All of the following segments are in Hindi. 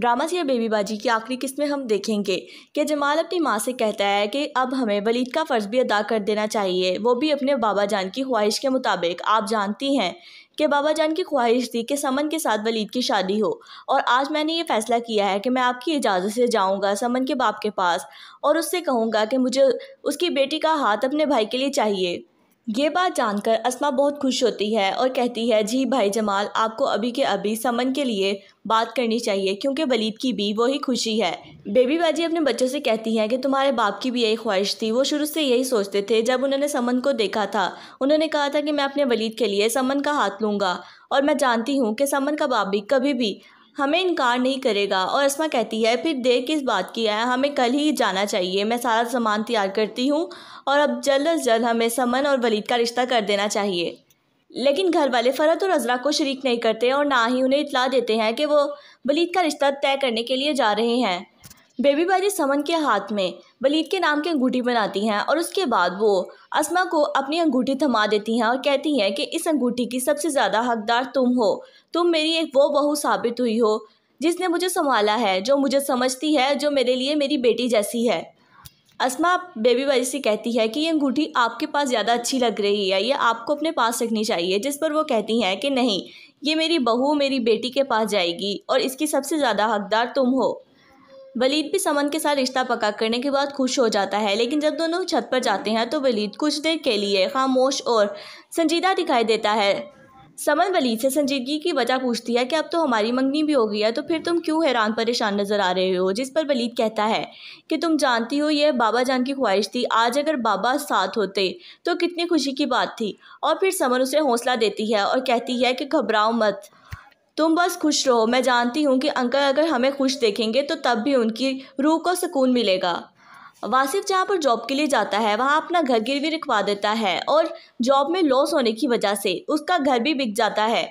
ड्रामा बेबी बेबीबाजी की आखिरी किस्त में हम देखेंगे कि जमाल अपनी माँ से कहता है कि अब हमें वलीद का फ़र्ज़ भी अदा कर देना चाहिए वो भी अपने बाबा जान की ख्वाहिश के मुताबिक आप जानती हैं कि बाबा जान की ख्वाहिश थी कि समन के साथ वलीद की शादी हो और आज मैंने ये फ़ैसला किया है कि मैं आपकी इजाज़त से जाऊँगा समन के बाप के पास और उससे कहूँगा कि मुझे उसकी बेटी का हाथ अपने भाई के लिए चाहिए ये बात जानकर असमा बहुत खुश होती है और कहती है जी भाई जमाल आपको अभी के अभी समन के लिए बात करनी चाहिए क्योंकि वलीद की भी वही खुशी है बेबी बाजी अपने बच्चों से कहती हैं कि तुम्हारे बाप की भी यही ख्वाहिश थी वो शुरू से यही सोचते थे जब उन्होंने समन को देखा था उन्होंने कहा था कि मैं अपने वलीद के लिए समन का हाथ लूँगा और मैं जानती हूँ कि समन का बाप भी कभी भी हमें इनकार नहीं करेगा और अस्मा कहती है फिर देर किस बात की है हमें कल ही जाना चाहिए मैं सारा सामान तैयार करती हूँ और अब जल्द अज जल्द हमें समन और वलीद का रिश्ता कर देना चाहिए लेकिन घर वाले फ़रत और अजरा को शरीक नहीं करते और ना ही उन्हें इतला देते हैं कि वो वलीद का रिश्ता तय करने के लिए जा रहे हैं बेबी बाजी समन के हाथ में वलीद के नाम की अंगूठी बनाती हैं और उसके बाद वो असमा को अपनी अंगूठी थमा देती हैं और कहती हैं कि इस अंगूठी की सबसे ज़्यादा हकदार तुम हो तुम मेरी एक वो बहू साबित हुई हो जिसने मुझे संभाला है जो मुझे समझती है जो मेरे लिए मेरी बेटी जैसी है असमा बेबी बाजी से कहती है कि ये अंगूठी आपके पास ज़्यादा अच्छी लग रही है ये आपको अपने पास रखनी चाहिए जिस पर वो कहती हैं कि नहीं ये मेरी बहू मेरी बेटी के पास जाएगी और इसकी सबसे ज़्यादा हकदार तुम हो वलीद भी समन के साथ रिश्ता पक्का करने के बाद खुश हो जाता है लेकिन जब दोनों छत पर जाते हैं तो वलीद कुछ देर के लिए खामोश और संजीदा दिखाई देता है समन वलीद से संजीदगी की वजह पूछती है कि अब तो हमारी मंगनी भी हो गई है तो फिर तुम क्यों हैरान परेशान नज़र आ रहे हो जिस पर वलीद कहता है कि तुम जानती हो यह बाबा जान की ख्वाहिश थी आज अगर बाबा साथ होते तो कितनी खुशी की बात थी और फिर समन उसे हौसला देती है और कहती है कि घबराओ मत तुम बस खुश रहो मैं जानती हूँ कि अंकल अगर हमें खुश देखेंगे तो तब भी उनकी रूह को सुकून मिलेगा वासिफ जहाँ पर जॉब के लिए जाता है वहाँ अपना घर गिरवी रखवा देता है और जॉब में लॉस होने की वजह से उसका घर भी बिक जाता है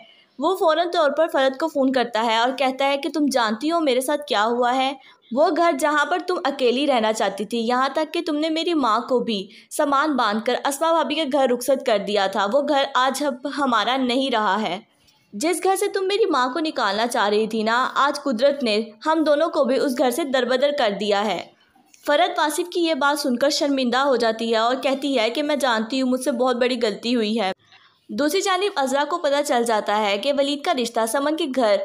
वो फ़ौर तौर पर फ़रद को फ़ोन करता है और कहता है कि तुम जानती हो मेरे साथ क्या हुआ है वो घर जहाँ पर तुम अकेली रहना चाहती थी यहाँ तक कि तुमने मेरी माँ को भी सामान बांधकर कर असमा भाभी का घर रुखसत कर दिया था वो घर आज अब हमारा नहीं रहा है जिस घर से तुम मेरी माँ को निकालना चाह रही थी ना आज कुदरत ने हम दोनों को भी उस घर से दरबदर कर दिया है फ़रद वासिफ की यह बात सुनकर शर्मिंदा हो जाती है और कहती है कि मैं जानती हूँ मुझसे बहुत बड़ी गलती हुई है दूसरी जानब अजरा को पता चल जाता है कि वलीद का रिश्ता समन के घर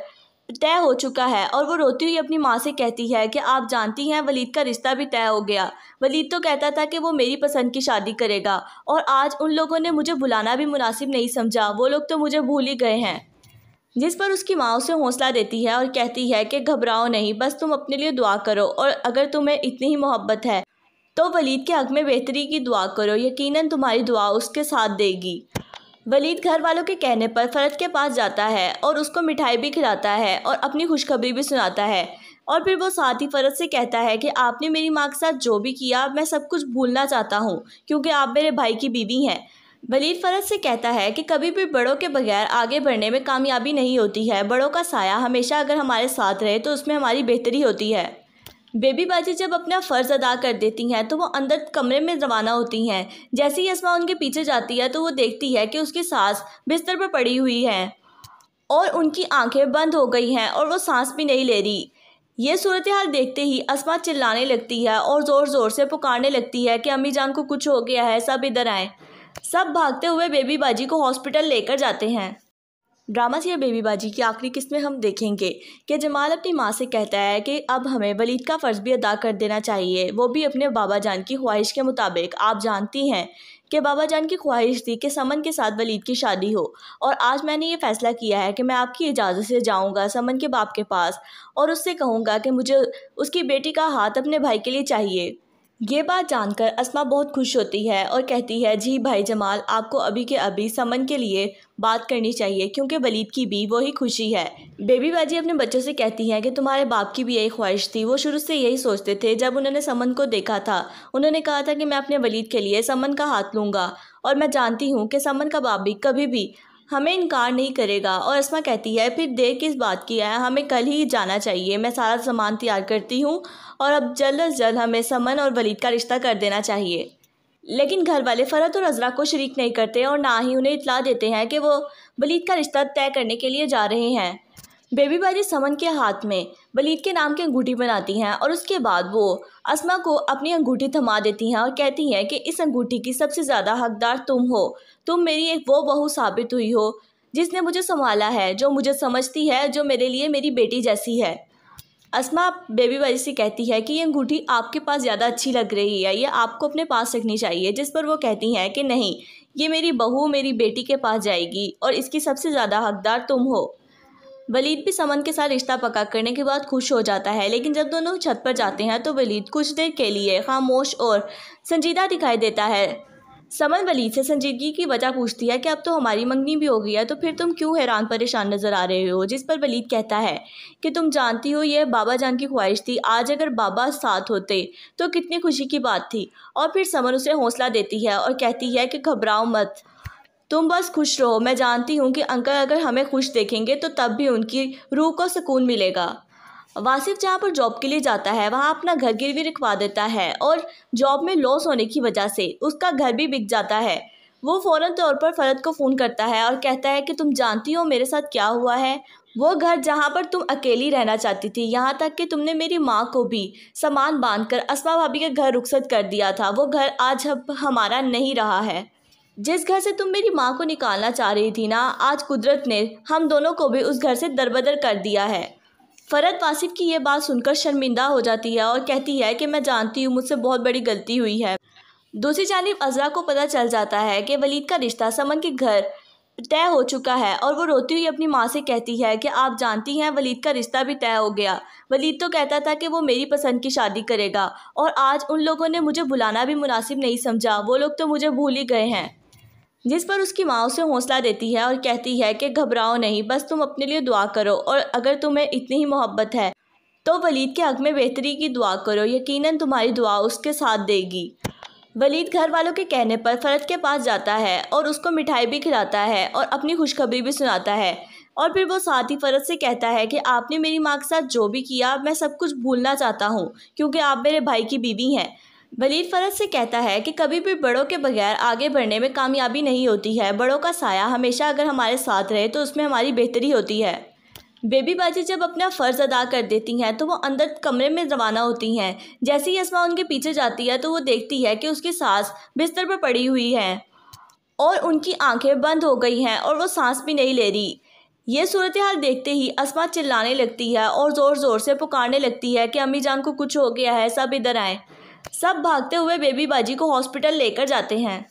तय हो चुका है और वो रोती हुई अपनी माँ से कहती है कि आप जानती हैं वलीद का रिश्ता भी तय हो गया वलीद तो कहता था कि वो मेरी पसंद की शादी करेगा और आज उन लोगों ने मुझे बुलाना भी मुनासिब नहीं समझा वो लोग तो मुझे भूल ही गए हैं जिस पर उसकी माँ उसे हौसला देती है और कहती है कि घबराओ नहीं बस तुम अपने लिए दुआ करो और अगर तुम्हें इतनी ही मोहब्बत है तो वलीद के हक में बेहतरी की दुआ करो यकीनन तुम्हारी दुआ उसके साथ देगी वलीद घर वालों के कहने पर फ़रत के पास जाता है और उसको मिठाई भी खिलाता है और अपनी खुशखबरी भी सुनाता है और फिर वो साथ ही फ़रत से कहता है कि आपने मेरी माँ के साथ जो भी किया मैं सब कुछ भूलना चाहता हूँ क्योंकि आप मेरे भाई की बीवी हैं वलीद फरज से कहता है कि कभी भी बड़ों के बगैर आगे बढ़ने में कामयाबी नहीं होती है बड़ों का साया हमेशा अगर हमारे साथ रहे तो उसमें हमारी बेहतरी होती है बेबी बाजी जब अपना फ़र्ज़ अदा कर देती हैं तो वो अंदर कमरे में रवाना होती हैं जैसे ही यस्मा उनके पीछे जाती है तो वो देखती है कि उसकी सांस बिस्तर पर पड़ी हुई है और उनकी आंखें बंद हो गई हैं और वो सांस भी नहीं ले रही ये सूरत हाल देखते ही असमा चिल्लाने लगती है और ज़ोर ज़ोर से पुकारने लगती है कि अम्मी जान को कुछ हो गया है सब इधर आएँ सब भागते हुए बेबी बाजी को हॉस्पिटल लेकर जाते हैं ड्रामा बेबी बेबीबाजी की आखिरी किस्त में हम देखेंगे कि जमाल अपनी माँ से कहता है कि अब हमें वलीद का फ़र्ज़ भी अदा कर देना चाहिए वो भी अपने बाबा जान की ख्वाहिश के मुताबिक आप जानती हैं कि बाबा जान की ख्वाहिश थी कि समन के साथ वलीद की शादी हो और आज मैंने ये फ़ैसला किया है कि मैं आपकी इजाज़त से जाऊँगा समन के बाप के पास और उससे कहूँगा कि मुझे उसकी बेटी का हाथ अपने भाई के लिए चाहिए ये बात जानकर असमा बहुत खुश होती है और कहती है जी भाई जमाल आपको अभी के अभी समन के लिए बात करनी चाहिए क्योंकि वलीद की भी वही खुशी है बेबी बाजी अपने बच्चों से कहती हैं कि तुम्हारे बाप की भी यही ख्वाहिश थी वो शुरू से यही सोचते थे जब उन्होंने समन को देखा था उन्होंने कहा था कि मैं अपने वलीद के लिए समन का हाथ लूँगा और मैं जानती हूँ कि समन का बाप भी कभी भी हमें इनकार नहीं करेगा और अस्मा कहती है फिर देर किस बात की है हमें कल ही जाना चाहिए मैं सारा सामान तैयार करती हूँ और अब जल्द अज जल्द हमें समन और वलीद का रिश्ता कर देना चाहिए लेकिन घर वाले फ़रत और अजरा को शरीक नहीं करते और ना ही उन्हें इतला देते हैं कि वो वलीद का रिश्ता तय करने के लिए जा रहे हैं बेबी बाजी समन के हाथ में वलीद के नाम की अंगूठी बनाती हैं और उसके बाद वो असमा को अपनी अंगूठी थमा देती हैं और कहती हैं कि इस अंगूठी की सबसे ज़्यादा हकदार तुम हो तुम मेरी एक वो बहू साबित हुई हो जिसने मुझे संभाला है जो मुझे समझती है जो मेरे लिए मेरी बेटी जैसी है असमा बेबी बाजी से कहती है कि ये अंगूठी आपके पास ज़्यादा अच्छी लग रही है ये आपको अपने पास रखनी चाहिए जिस पर वो कहती हैं कि नहीं ये मेरी बहू मेरी बेटी के पास जाएगी और इसकी सबसे ज़्यादा हकदार तुम हो वलीद भी समन के साथ रिश्ता पक्का करने के बाद खुश हो जाता है लेकिन जब दोनों छत पर जाते हैं तो वलीद कुछ देर के लिए खामोश और संजीदा दिखाई देता है समन वलीद से संजीदगी की वजह पूछती है कि अब तो हमारी मंगनी भी हो गई है तो फिर तुम क्यों हैरान परेशान नज़र आ रहे हो जिस पर वलीद कहता है कि तुम जानती हो यह बाबा जान की ख्वाहिश थी आज अगर बाबा साथ होते तो कितनी खुशी की बात थी और फिर समन उसे हौसला देती है और कहती है कि घबराओ मत तुम बस खुश रहो मैं जानती हूँ कि अंकल अगर हमें खुश देखेंगे तो तब भी उनकी रूह को सुकून मिलेगा वासिफ जहाँ पर जॉब के लिए जाता है वहाँ अपना घर गिरवी रखवा देता है और जॉब में लॉस होने की वजह से उसका घर भी बिक जाता है वो फ़ौर तौर पर फ़रद को फ़ोन करता है और कहता है कि तुम जानती हो मेरे साथ क्या हुआ है वो घर जहाँ पर तुम अकेली रहना चाहती थी यहाँ तक कि तुमने मेरी माँ को भी सामान बांधकर कर असमा भाभी के घर रुखसत कर दिया था वो घर आज अब हमारा नहीं रहा है जिस घर से तुम मेरी माँ को निकालना चाह रही थी ना आज कुदरत ने हम दोनों को भी उस घर से दरबदर कर दिया है फ़रद वासिफ की यह बात सुनकर शर्मिंदा हो जाती है और कहती है कि मैं जानती हूँ मुझसे बहुत बड़ी गलती हुई है दूसरी जानब अजरा को पता चल जाता है कि वलीद का रिश्ता समन के घर तय हो चुका है और वो रोती हुई अपनी माँ से कहती है कि आप जानती हैं वलीद का रिश्ता भी तय हो गया वलीद तो कहता था कि वो मेरी पसंद की शादी करेगा और आज उन लोगों ने मुझे बुलाना भी मुनासिब नहीं समझा वो लोग तो मुझे भूल ही गए हैं जिस पर उसकी माँ उसे हौसला देती है और कहती है कि घबराओ नहीं बस तुम अपने लिए दुआ करो और अगर तुम्हें इतनी ही मोहब्बत है तो वलीद के हक में बेहतरी की दुआ करो यकीनन तुम्हारी दुआ उसके साथ देगी वलीद घर वालों के कहने पर फ़रत के पास जाता है और उसको मिठाई भी खिलाता है और अपनी खुशखबरी भी सुनाता है और फिर वो साथ ही फ़रत से कहता है कि आपने मेरी माँ के साथ जो भी किया मैं सब कुछ भूलना चाहता हूँ क्योंकि आप मेरे भाई की बीवी हैं वलीद फरज से कहता है कि कभी भी बड़ों के बगैर आगे बढ़ने में कामयाबी नहीं होती है बड़ों का साया हमेशा अगर हमारे साथ रहे तो उसमें हमारी बेहतरी होती है बेबी बाजी जब अपना फ़र्ज़ अदा कर देती हैं तो वो अंदर कमरे में रवाना होती हैं जैसे ही असमा उनके पीछे जाती है तो वो देखती है कि उसकी सांस बिस्तर पर पड़ी हुई है और उनकी आंखें बंद हो गई हैं और वो सांस भी नहीं ले रही ये सूरत हाल देखते ही असमा चिल्लाने लगती है और ज़ोर ज़ोर से पुकारने लगती है कि अम्मी जान को कुछ हो गया है सब इधर आएँ सब भागते हुए बेबी बाजी को हॉस्पिटल लेकर जाते हैं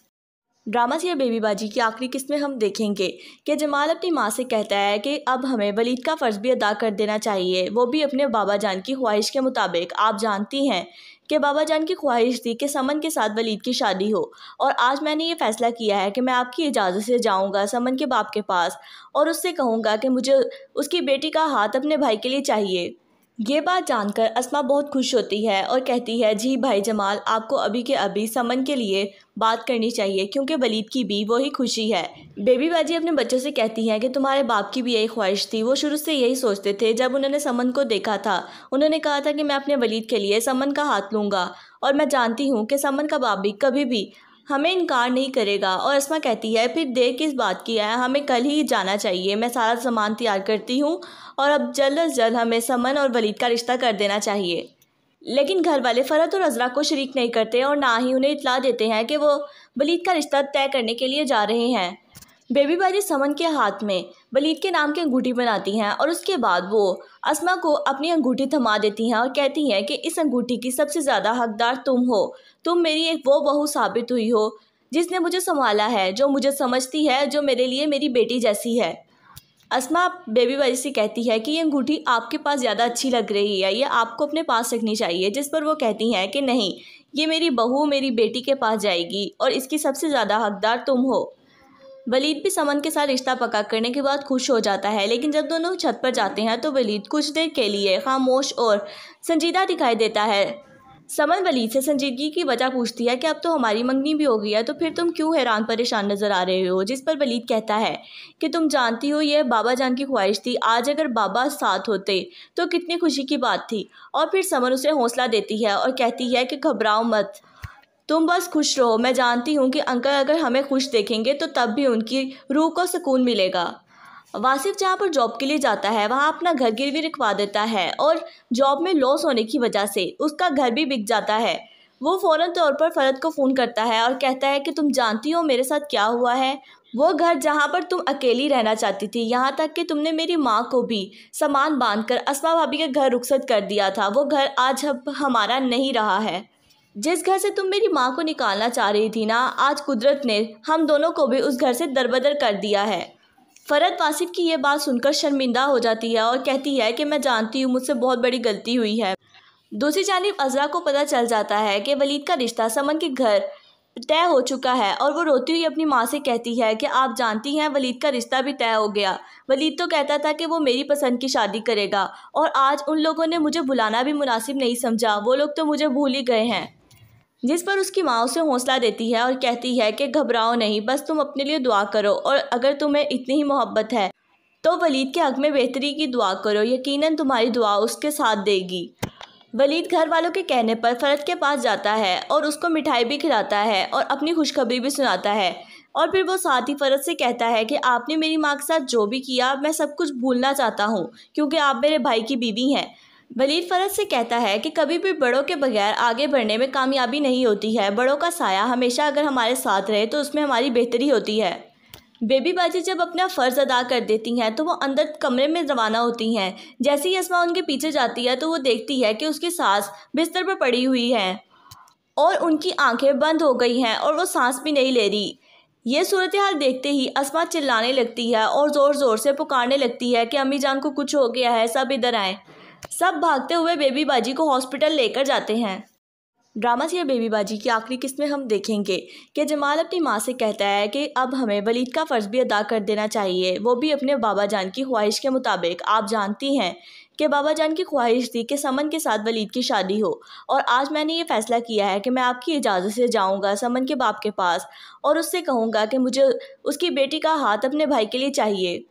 ड्रामा से बेबी बाजी की आखिरी किस्त में हम देखेंगे कि जमाल अपनी माँ से कहता है कि अब हमें वलीद का फ़र्ज़ भी अदा कर देना चाहिए वो भी अपने बाबा जान की ख्वाहिश के मुताबिक आप जानती हैं कि बाबा जान की ख्वाहिश थी कि समन के साथ वलीद की शादी हो और आज मैंने ये फ़ैसला किया है कि मैं आपकी इजाज़त से जाऊँगा समन के बाप के पास और उससे कहूँगा कि मुझे उसकी बेटी का हाथ अपने भाई के लिए चाहिए ये बात जानकर असमा बहुत खुश होती है और कहती है जी भाई जमाल आपको अभी के अभी समन के लिए बात करनी चाहिए क्योंकि वलीद की भी वही खुशी है बेबी बाजी अपने बच्चों से कहती हैं कि तुम्हारे बाप की भी यही ख्वाहिश थी वो शुरू से यही सोचते थे जब उन्होंने समन को देखा था उन्होंने कहा था कि मैं अपने वलीद के लिए समन का हाथ लूँगा और मैं जानती हूँ कि समन का बाप भी कभी भी हमें इनकार नहीं करेगा और असमा कहती है फिर देर किस बात की है हमें कल ही जाना चाहिए मैं सारा सामान तैयार करती हूँ और अब जल्द अज जल्द हमें समन और वलीद का रिश्ता कर देना चाहिए लेकिन घर वाले फ़रत और अजरा को शरीक नहीं करते और ना ही उन्हें इतला देते हैं कि वो वलीद का रिश्ता तय करने के लिए जा रहे हैं बेबी बाजी समन के हाथ में वलीद के नाम की अंगूठी बनाती हैं और उसके बाद वो असमा को अपनी अंगूठी थमा देती हैं और कहती हैं कि इस अंगूठी की सबसे ज़्यादा हकदार तुम हो तुम मेरी एक वो बहू साबित हुई हो जिसने मुझे संभाला है जो मुझे समझती है जो मेरे लिए मेरी बेटी जैसी है असमा बेबी वाली से कहती है कि ये अंगूठी आपके पास ज़्यादा अच्छी लग रही है ये आपको अपने पास रखनी चाहिए जिस पर वो कहती हैं कि नहीं ये मेरी बहू मेरी बेटी के पास जाएगी और इसकी सबसे ज़्यादा हकदार तुम हो वलीद भी समन के साथ रिश्ता पका करने के बाद खुश हो जाता है लेकिन जब दोनों छत पर जाते हैं तो वलीद कुछ देर के लिए खामोश और संजीदा दिखाई देता है समन वलीद से संजीदगी की वजह पूछती है कि अब तो हमारी मंगनी भी हो गई है तो फिर तुम क्यों हैरान परेशान नज़र आ रहे हो जिस पर वलीद कहता है कि तुम जानती हो यह बाबा जान की ख्वाहिश थी आज अगर बाबा साथ होते तो कितनी खुशी की बात थी और फिर समन उसे हौसला देती है और कहती है कि घबराओ मत तुम बस खुश रहो मैं जानती हूँ कि अंकल अगर हमें खुश देखेंगे तो तब भी उनकी रूह को सुकून मिलेगा वासिफ जहाँ पर जॉब के लिए जाता है वहाँ अपना घर गिरवी रखवा देता है और जॉब में लॉस होने की वजह से उसका घर भी बिक जाता है वो फ़ौर तौर पर फ़रद को फ़ोन करता है और कहता है कि तुम जानती हो मेरे साथ क्या हुआ है वो घर जहाँ पर तुम अकेली रहना चाहती थी यहाँ तक कि तुमने मेरी माँ को भी सामान बांध कर असमा भाभी का घर रुखसत कर दिया था वो घर आज अब हमारा नहीं रहा है जिस घर से तुम मेरी माँ को निकालना चाह रही थी ना आज कुदरत ने हम दोनों को भी उस घर से दरबदर कर दिया है फ़रद वासिफ़ की यह बात सुनकर शर्मिंदा हो जाती है और कहती है कि मैं जानती हूँ मुझसे बहुत बड़ी गलती हुई है दूसरी जानब अजरा को पता चल जाता है कि वलीद का रिश्ता समन के घर तय हो चुका है और वो रोती हुई अपनी माँ से कहती है कि आप जानती हैं वलीद का रिश्ता भी तय हो गया वलीद तो कहता था कि वो मेरी पसंद की शादी करेगा और आज उन लोगों ने मुझे बुलाना भी मुनासिब नहीं समझा वो लोग तो मुझे भूल ही गए हैं जिस पर उसकी माँ उसे हौसला देती है और कहती है कि घबराओ नहीं बस तुम अपने लिए दुआ करो और अगर तुम्हें इतनी ही मोहब्बत है तो वलीद के हक़ में बेहतरी की दुआ करो यकीनन तुम्हारी दुआ उसके साथ देगी वलीद घर वालों के कहने पर फ़रद के पास जाता है और उसको मिठाई भी खिलाता है और अपनी खुशखबरी भी सुनाता है और फिर वो साथ ही फ़रद से कहता है कि आपने मेरी माँ के साथ जो भी किया मैं सब कुछ भूलना चाहता हूँ क्योंकि आप मेरे भाई की बीवी हैं वलीद फ़रज से कहता है कि कभी भी बड़ों के बगैर आगे बढ़ने में कामयाबी नहीं होती है बड़ों का साया हमेशा अगर हमारे साथ रहे तो उसमें हमारी बेहतरी होती है बेबी बाजी जब अपना फ़र्ज़ अदा कर देती हैं तो वो अंदर कमरे में रवाना होती हैं जैसे ही असमा उनके पीछे जाती है तो वो देखती है कि उसकी सांस बिस्तर पर पड़ी हुई है और उनकी आंखें बंद हो गई हैं और वो सांस भी नहीं ले रही ये सूरत हाल देखते ही असमा चिल्लाने लगती है और ज़ोर ज़ोर से पुकारने लगती है कि अम्मी जान को कुछ हो गया है सब इधर आएँ सब भागते हुए बेबी बाजी को हॉस्पिटल लेकर जाते हैं ड्रामा बेबी बेबीबाजी की आखिरी किस्में हम देखेंगे कि जमाल अपनी माँ से कहता है कि अब हमें वलीद का फ़र्ज़ भी अदा कर देना चाहिए वो भी अपने बाबा जान की ख्वाहिश के मुताबिक आप जानती हैं कि बाबा जान की ख्वाहिश थी कि समन के साथ वलीद की शादी हो और आज मैंने ये फ़ैसला किया है कि मैं आपकी इजाज़त से जाऊँगा समन के बाप के पास और उससे कहूँगा कि मुझे उसकी बेटी का हाथ अपने भाई के लिए चाहिए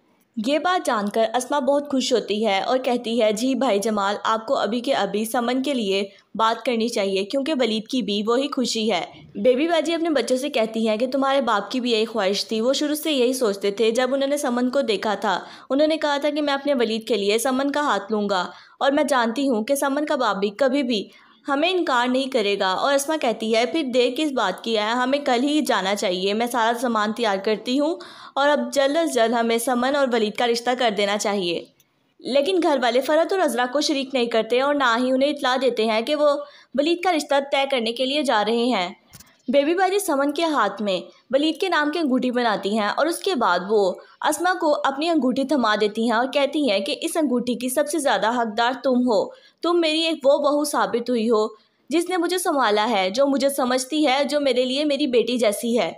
ये बात जानकर असमा बहुत खुश होती है और कहती है जी भाई जमाल आपको अभी के अभी समन के लिए बात करनी चाहिए क्योंकि वलीद की भी वही खुशी है बेबी बाजी अपने बच्चों से कहती हैं कि तुम्हारे बाप की भी यही ख्वाहिश थी वो शुरू से यही सोचते थे जब उन्होंने समन को देखा था उन्होंने कहा था कि मैं अपने वलीद के लिए समन का हाथ लूँगा और मैं जानती हूँ कि समन का बाप भी कभी भी हमें इनकार नहीं करेगा और अस्मा कहती है फिर देर किस बात की है हमें कल ही जाना चाहिए मैं सारा सामान तैयार करती हूँ और अब जल्द अज जल्द हमें समन और वलीद का रिश्ता कर देना चाहिए लेकिन घर वाले फ़रत और अजरा को शरीक नहीं करते और ना ही उन्हें इतला देते हैं कि वो वलीद का रिश्ता तय करने के लिए जा रहे हैं बेबी बाजी समन के हाथ में वलीद के नाम की अंगूठी बनाती हैं और उसके बाद वो असमा को अपनी अंगूठी थमा देती हैं और कहती हैं कि इस अंगूठी की सबसे ज़्यादा हकदार तुम हो तुम मेरी एक वो बहू साबित हुई हो जिसने मुझे संभाला है जो मुझे समझती है जो मेरे लिए मेरी बेटी जैसी है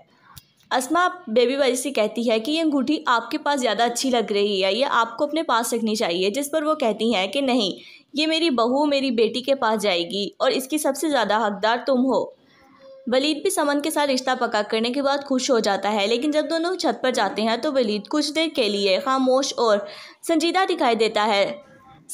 असमा बेबी वाली से कहती है कि ये अंगूठी आपके पास ज़्यादा अच्छी लग रही है ये आपको अपने पास रखनी चाहिए जिस पर वो कहती हैं कि नहीं ये मेरी बहू मेरी बेटी के पास जाएगी और इसकी सबसे ज़्यादा हकदार तुम हो वलीद भी समन के साथ रिश्ता पका करने के बाद खुश हो जाता है लेकिन जब दोनों छत पर जाते हैं तो वलीद कुछ देर के लिए खामोश और संजीदा दिखाई देता है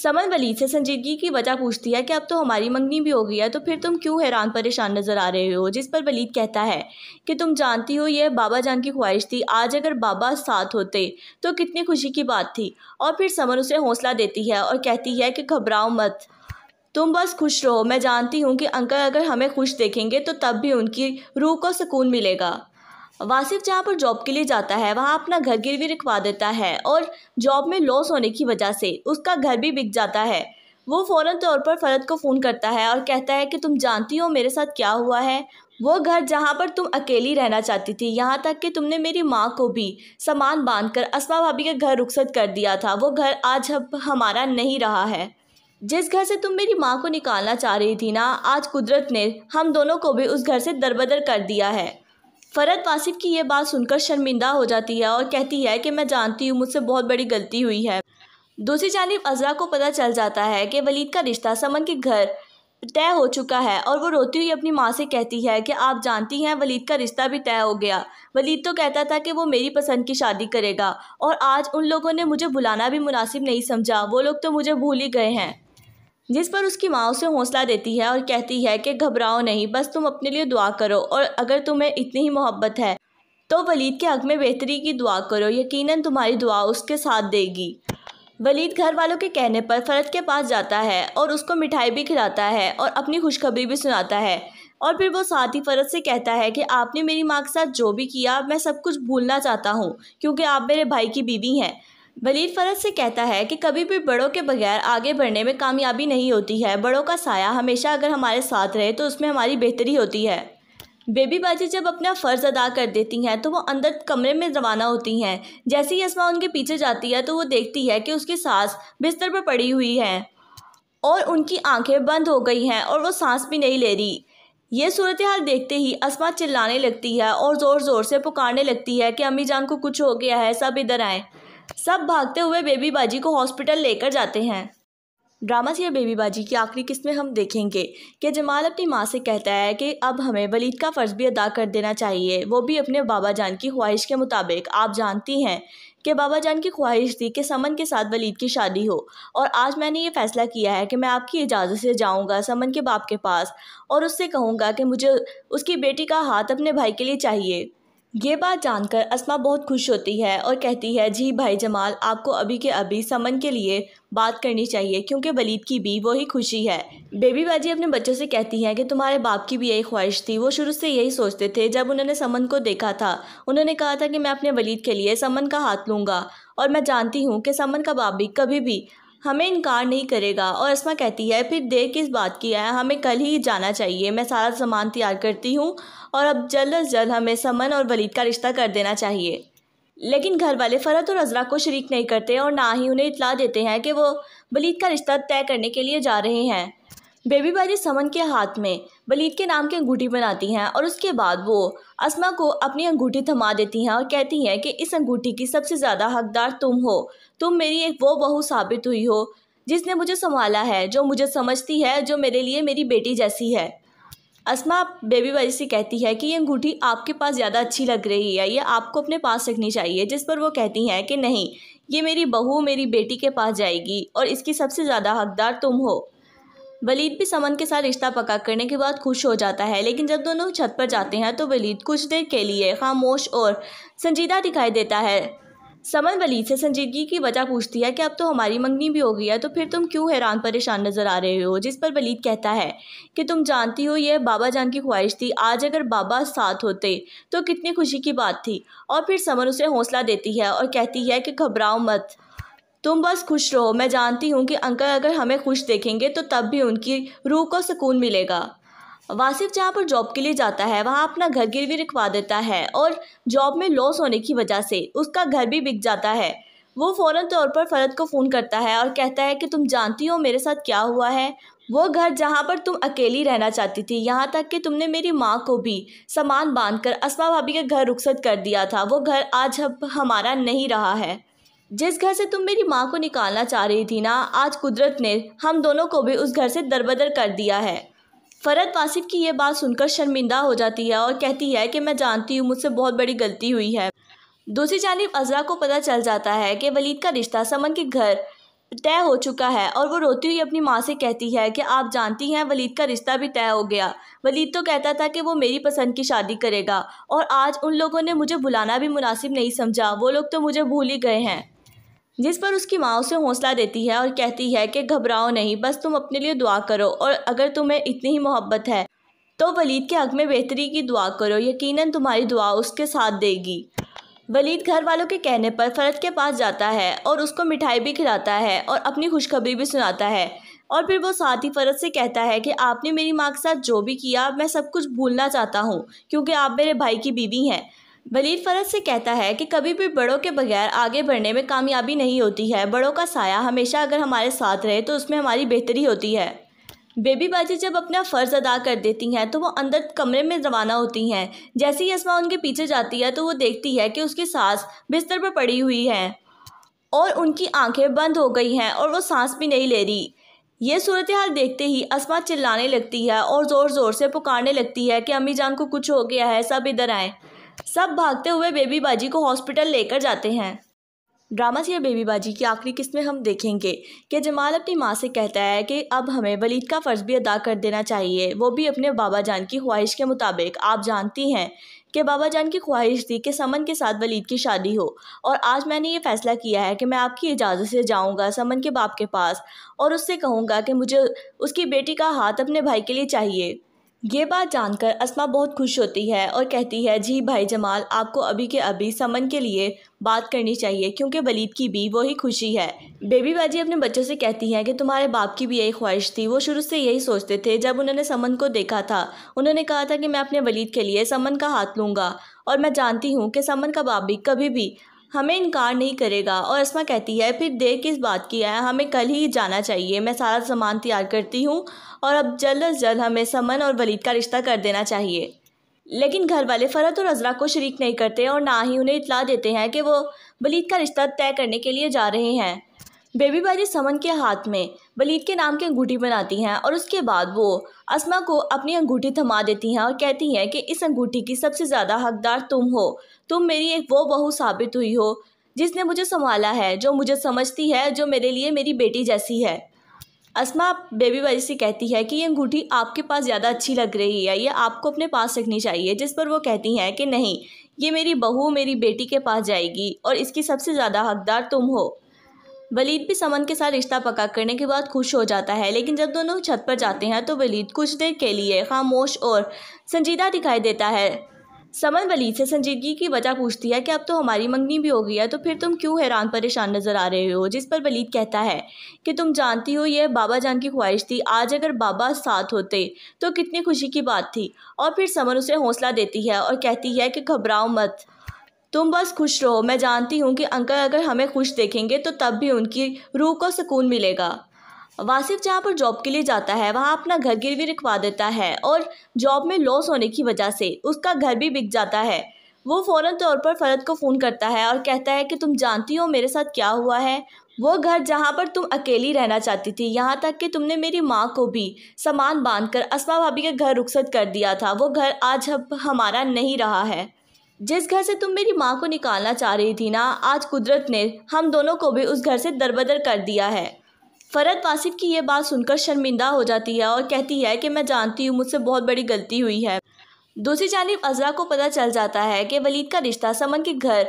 समन वली से संजीदगी की वजह पूछती है कि अब तो हमारी मंगनी भी हो गई है तो फिर तुम क्यों हैरान परेशान नज़र आ रहे हो जिस पर वलीद कहता है कि तुम जानती हो यह बाबा जान की ख्वाहिश थी आज अगर बाबा साथ होते तो कितनी खुशी की बात थी और फिर समन उसे हौसला देती है और कहती है कि घबराओ मत तुम बस खुश रहो मैं जानती हूँ कि अंकल अगर हमें खुश देखेंगे तो तब भी उनकी रूह को सुकून मिलेगा वासिफ जहाँ पर जॉब के लिए जाता है वहाँ अपना घर गिरवी रखवा देता है और जॉब में लॉस होने की वजह से उसका घर भी बिक जाता है वो फ़ौर तौर पर फ़रद को फ़ोन करता है और कहता है कि तुम जानती हो मेरे साथ क्या हुआ है वो घर जहाँ पर तुम अकेली रहना चाहती थी यहाँ तक कि तुमने मेरी माँ को भी सामान बांध कर असमा भाभी का घर रुखसत कर दिया था वो घर आज अब हमारा नहीं रहा है जिस घर से तुम मेरी माँ को निकालना चाह रही थी ना आज कुदरत ने हम दोनों को भी उस घर से दरबदर कर दिया है फ़रत वासिफ़ की यह बात सुनकर शर्मिंदा हो जाती है और कहती है कि मैं जानती हूँ मुझसे बहुत बड़ी गलती हुई है दूसरी जानब अजरा को पता चल जाता है कि वलीद का रिश्ता समन के घर तय हो चुका है और वो रोती हुई अपनी माँ से कहती है कि आप जानती हैं वलीद का रिश्ता भी तय हो गया वलीद तो कहता था कि वो मेरी पसंद की शादी करेगा और आज उन लोगों ने मुझे बुलाना भी मुनासिब नहीं समझा वो लोग तो मुझे भूल ही गए हैं जिस पर उसकी माँ उसे हौसला देती है और कहती है कि घबराओ नहीं बस तुम अपने लिए दुआ करो और अगर तुम्हें इतनी ही मोहब्बत है तो वलीद के हक में बेहतरी की दुआ करो यकीनन तुम्हारी दुआ उसके साथ देगी वलीद घर वालों के कहने पर फ़रत के पास जाता है और उसको मिठाई भी खिलाता है और अपनी खुशखबरी भी सुनाता है और फिर वो साथ ही फ़रत से कहता है कि आपने मेरी माँ के साथ जो भी किया मैं सब कुछ भूलना चाहता हूँ क्योंकि आप मेरे भाई की बीवी हैं वलीद फरत से कहता है कि कभी भी बड़ों के बगैर आगे बढ़ने में कामयाबी नहीं होती है बड़ों का साया हमेशा अगर हमारे साथ रहे तो उसमें हमारी बेहतरी होती है बेबी बाजी जब अपना फ़र्ज़ अदा कर देती हैं तो वो अंदर कमरे में रवाना होती हैं जैसे ही यस्मा उनके पीछे जाती है तो वो देखती है कि उसकी सांस बिस्तर पर पड़ी हुई है और उनकी आंखें बंद हो गई हैं और वो सांस भी नहीं ले रही ये सूरत हाल देखते ही असमा चिल्लाने लगती है और ज़ोर ज़ोर से पुकारने लगती है कि अम्मी जान को कुछ हो गया है सब इधर आएँ सब भागते हुए बेबी बाजी को हॉस्पिटल लेकर जाते हैं ड्रामा सीरियल बेबीबाजी की आखिरी किस्में हम देखेंगे कि जमाल अपनी माँ से कहता है कि अब हमें वलीद का फ़र्ज़ भी अदा कर देना चाहिए वो भी अपने बाबा जान की ख्वाहिश के मुताबिक आप जानती हैं कि बाबा जान की ख्वाहिश थी कि समन के साथ वलीद की शादी हो और आज मैंने ये फ़ैसला किया है कि मैं आपकी इजाज़त से जाऊँगा समन के बाप के पास और उससे कहूँगा कि मुझे उसकी बेटी का हाथ अपने भाई के लिए चाहिए ये बात जानकर असमा बहुत खुश होती है और कहती है जी भाई जमाल आपको अभी के अभी समन के लिए बात करनी चाहिए क्योंकि वलीद की भी वही खुशी है बेबी बाजी अपने बच्चों से कहती हैं कि तुम्हारे बाप की भी यही ख्वाहिश थी वो शुरू से यही सोचते थे जब उन्होंने समन को देखा था उन्होंने कहा था कि मैं अपने वलीद के लिए समन का हाथ लूँगा और मैं जानती हूँ कि समन का बाप भी कभी भी हमें इनकार नहीं करेगा और अस्मा कहती है फिर देर किस बात की है हमें कल ही जाना चाहिए मैं सारा सामान तैयार करती हूँ और अब जल्द अज जल्द हमें समन और वलीद का रिश्ता कर देना चाहिए लेकिन घर वाले फ़रत और अजरा को शरीक नहीं करते और ना ही उन्हें इतला देते हैं कि वो वलीद का रिश्ता तय करने के लिए जा रहे हैं बेबी बाजी समन के हाथ में बलीद के नाम की अंगूठी बनाती हैं और उसके बाद वो असमा को अपनी अंगूठी थमा देती हैं और कहती हैं कि इस अंगूठी की सबसे ज़्यादा हकदार तुम हो तुम मेरी एक वो बहू साबित हुई हो जिसने मुझे संभाला है जो मुझे समझती है जो मेरे लिए मेरी बेटी जैसी है असमा बेबी बाजी से कहती है कि ये अंगूठी आपके पास ज़्यादा अच्छी लग रही है ये आपको अपने पास रखनी चाहिए जिस पर वो कहती हैं कि नहीं ये मेरी बहू मेरी बेटी के पास जाएगी और इसकी सबसे ज़्यादा हकदार तुम हो वलीद भी समन के साथ रिश्ता पका करने के बाद खुश हो जाता है लेकिन जब दोनों छत पर जाते हैं तो वलीद कुछ देर के लिए खामोश और संजीदा दिखाई देता है समन वलीद से संजीदगी की वजह पूछती है कि अब तो हमारी मंगनी भी हो गई है तो फिर तुम क्यों हैरान परेशान नज़र आ रहे हो जिस पर वलीद कहता है कि तुम जानती हो यह बाबा जान की ख्वाहिश थी आज अगर बाबा साथ होते तो कितनी खुशी की बात थी और फिर समन उसे हौसला देती है और कहती है कि घबराओ मत तुम बस खुश रहो मैं जानती हूँ कि अंकल अगर हमें खुश देखेंगे तो तब भी उनकी रूह को सुकून मिलेगा वासिफ जहाँ पर जॉब के लिए जाता है वहाँ अपना घर गिरवी रखवा देता है और जॉब में लॉस होने की वजह से उसका घर भी बिक जाता है वो फ़ौर तौर पर फ़रद को फ़ोन करता है और कहता है कि तुम जानती हो मेरे साथ क्या हुआ है वो घर जहाँ पर तुम अकेली रहना चाहती थी यहाँ तक कि तुमने मेरी माँ को भी सामान बांध कर असमा भाभी के घर रुखसत कर दिया था वो घर आज हमारा नहीं रहा है जिस घर से तुम मेरी माँ को निकालना चाह रही थी ना आज कुदरत ने हम दोनों को भी उस घर से दरबदर कर दिया है फ़रत वासिफ की यह बात सुनकर शर्मिंदा हो जाती है और कहती है कि मैं जानती हूँ मुझसे बहुत बड़ी गलती हुई है दूसरी जानब अजरा को पता चल जाता है कि वलीद का रिश्ता समन के घर तय हो चुका है और वो रोती हुई अपनी माँ से कहती है कि आप जानती हैं वलीद का रिश्ता भी तय हो गया वलीद तो कहता था कि वो मेरी पसंद की शादी करेगा और आज उन लोगों ने मुझे बुलाना भी मुनासिब नहीं समझा वो लोग तो मुझे भूल ही गए हैं जिस पर उसकी माँ उसे हौसला देती है और कहती है कि घबराओ नहीं बस तुम अपने लिए दुआ करो और अगर तुम्हें इतनी ही मोहब्बत है तो वलीद के हक़ में बेहतरी की दुआ करो यकीनन तुम्हारी दुआ उसके साथ देगी वलीद घर वालों के कहने पर फ़रत के पास जाता है और उसको मिठाई भी खिलाता है और अपनी खुशखबरी भी सुनाता है और फिर वो साथ ही फ़रत से कहता है कि आपने मेरी माँ के साथ जो भी किया मैं सब कुछ भूलना चाहता हूँ क्योंकि आप मेरे भाई की बीवी हैं वलीद फरज से कहता है कि कभी भी बड़ों के बगैर आगे बढ़ने में कामयाबी नहीं होती है बड़ों का साया हमेशा अगर हमारे साथ रहे तो उसमें हमारी बेहतरी होती है बेबी बाजी जब अपना फ़र्ज़ अदा कर देती हैं तो वो अंदर कमरे में रवाना होती हैं जैसे ही आसमां उनके पीछे जाती है तो वो देखती है कि उसकी सांस बिस्तर पर पड़ी हुई है और उनकी आंखें बंद हो गई हैं और वो सांस भी नहीं ले रही ये सूरत हाल देखते ही असमा चिल्लाने लगती है और ज़ोर ज़ोर से पुकारने लगती है कि अम्मी जान को कुछ हो गया है सब इधर आएँ सब भागते हुए बेबी बाजी को हॉस्पिटल लेकर जाते हैं ड्रामा सीरियल बेबी बाजी की आखिरी किस्में हम देखेंगे कि जमाल अपनी माँ से कहता है कि अब हमें वलीद का फ़र्ज़ भी अदा कर देना चाहिए वो भी अपने बाबा जान की ख्वाहिश के मुताबिक आप जानती हैं कि बाबा जान की ख्वाहिश थी कि समन के साथ वलीद की शादी हो और आज मैंने ये फ़ैसला किया है कि मैं आपकी इजाज़त से जाऊँगा समन के बाप के पास और उससे कहूँगा कि मुझे उसकी बेटी का हाथ अपने भाई के लिए चाहिए ये बात जानकर असमा बहुत खुश होती है और कहती है जी भाई जमाल आपको अभी के अभी समन के लिए बात करनी चाहिए क्योंकि वलीद की भी वही खुशी है बेबी बाजी अपने बच्चों से कहती हैं कि तुम्हारे बाप की भी यही ख्वाहिश थी वो शुरू से यही सोचते थे जब उन्होंने समन को देखा था उन्होंने कहा था कि मैं अपने वलीद के लिए समन का हाथ लूँगा और मैं जानती हूँ कि समन का बाप भी कभी भी हमें इनकार नहीं करेगा और अस्मा कहती है फिर देर किस बात की है हमें कल ही जाना चाहिए मैं सारा सामान तैयार करती हूँ और अब जल्द अज जल्द हमें समन और वलीद का रिश्ता कर देना चाहिए लेकिन घर वाले फ़रत और अजरा को शरीक नहीं करते और ना ही उन्हें इतला देते हैं कि वो वलीद का रिश्ता तय करने के लिए जा रहे हैं बेबी बाजी समन के हाथ में बलीद के नाम की अंगूठी बनाती हैं और उसके बाद वो असमा को अपनी अंगूठी थमा देती हैं और कहती हैं कि इस अंगूठी की सबसे ज़्यादा हकदार तुम हो तुम मेरी एक वो बहू साबित हुई हो जिसने मुझे संभाला है जो मुझे समझती है जो मेरे लिए मेरी बेटी जैसी है असमा बेबी बाजी से कहती है कि ये अंगूठी आपके पास ज़्यादा अच्छी लग रही है ये आपको अपने पास रखनी चाहिए जिस पर वो कहती हैं कि नहीं ये मेरी बहू मेरी बेटी के पास जाएगी और इसकी सबसे ज़्यादा हकदार तुम हो वलीद भी समन के साथ रिश्ता पका करने के बाद खुश हो जाता है लेकिन जब दोनों छत पर जाते हैं तो वलीद कुछ देर के लिए खामोश और संजीदा दिखाई देता है समन वलीद से संजीदगी की वजह पूछती है कि अब तो हमारी मंगनी भी हो गई है तो फिर तुम क्यों हैरान परेशान नज़र आ रहे हो जिस पर वलीद कहता है कि तुम जानती हो यह बाबा जान की ख्वाहिश थी आज अगर बाबा साथ होते तो कितनी खुशी की बात थी और फिर समन उसे हौसला देती है और कहती है कि घबराओ मत तुम बस खुश रहो मैं जानती हूँ कि अंकल अगर हमें खुश देखेंगे तो तब भी उनकी रूह को सुकून मिलेगा वासिफ जहाँ पर जॉब के लिए जाता है वहाँ अपना घर गिरवी रखवा देता है और जॉब में लॉस होने की वजह से उसका घर भी बिक जाता है वो फ़ौर तौर पर फ़रद को फ़ोन करता है और कहता है कि तुम जानती हो मेरे साथ क्या हुआ है वो घर जहाँ पर तुम अकेली रहना चाहती थी यहाँ तक कि तुमने मेरी माँ को भी सामान बांधकर असमा भाभी के घर रुखसत कर दिया था वो घर आज अब हमारा नहीं रहा है जिस घर से तुम मेरी माँ को निकालना चाह रही थी ना आज कुदरत ने हम दोनों को भी उस घर से दरबदर कर दिया है फ़रत वासिफ की यह बात सुनकर शर्मिंदा हो जाती है और कहती है कि मैं जानती हूँ मुझसे बहुत बड़ी गलती हुई है दूसरी जानब अजरा को पता चल जाता है कि वलीद का रिश्ता समन के घर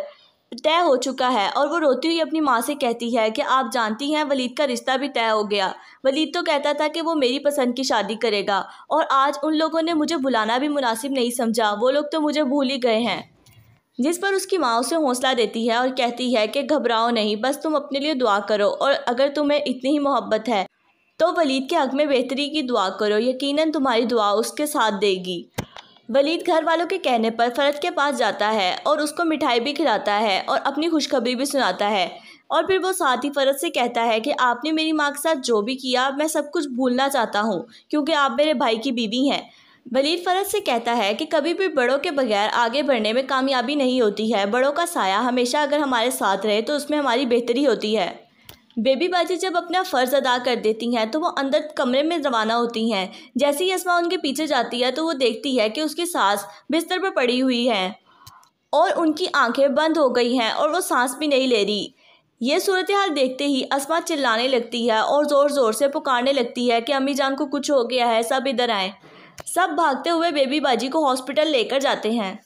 तय हो चुका है और वो रोती हुई अपनी माँ से कहती है कि आप जानती हैं वलीद का रिश्ता भी तय हो गया वलीद तो कहता था कि वो मेरी पसंद की शादी करेगा और आज उन लोगों ने मुझे बुलाना भी मुनासिब नहीं समझा वो लोग तो मुझे भूल ही गए हैं जिस पर उसकी माँ उसे हौसला देती है और कहती है कि घबराओ नहीं बस तुम अपने लिए दुआ करो और अगर तुम्हें इतनी ही मोहब्बत है तो वलीद के हक़ में बेहतरी की दुआ करो यकीनन तुम्हारी दुआ उसके साथ देगी वलीद घर वालों के कहने पर फ़रत के पास जाता है और उसको मिठाई भी खिलाता है और अपनी खुशखबरी भी सुनाता है और फिर वो साथ ही फ़रत से कहता है कि आपने मेरी माँ के साथ जो भी किया मैं सब कुछ भूलना चाहता हूँ क्योंकि आप मेरे भाई की बीवी हैं वलीद फरत से कहता है कि कभी भी बड़ों के बगैर आगे बढ़ने में कामयाबी नहीं होती है बड़ों का साया हमेशा अगर हमारे साथ रहे तो उसमें हमारी बेहतरी होती है बेबी बाजी जब अपना फ़र्ज़ अदा कर देती हैं तो वो अंदर कमरे में रवाना होती हैं जैसे ही आसमां उनके पीछे जाती है तो वो देखती है कि उसकी सांस बिस्तर पर पड़ी हुई है और उनकी आंखें बंद हो गई हैं और वो सांस भी नहीं ले रही ये सूरत हाल देखते ही असमा चिल्लाने लगती है और ज़ोर ज़ोर से पुकारने लगती है कि अम्मी जान को कुछ हो गया है सब इधर आएँ सब भागते हुए बेबी बाजी को हॉस्पिटल लेकर जाते हैं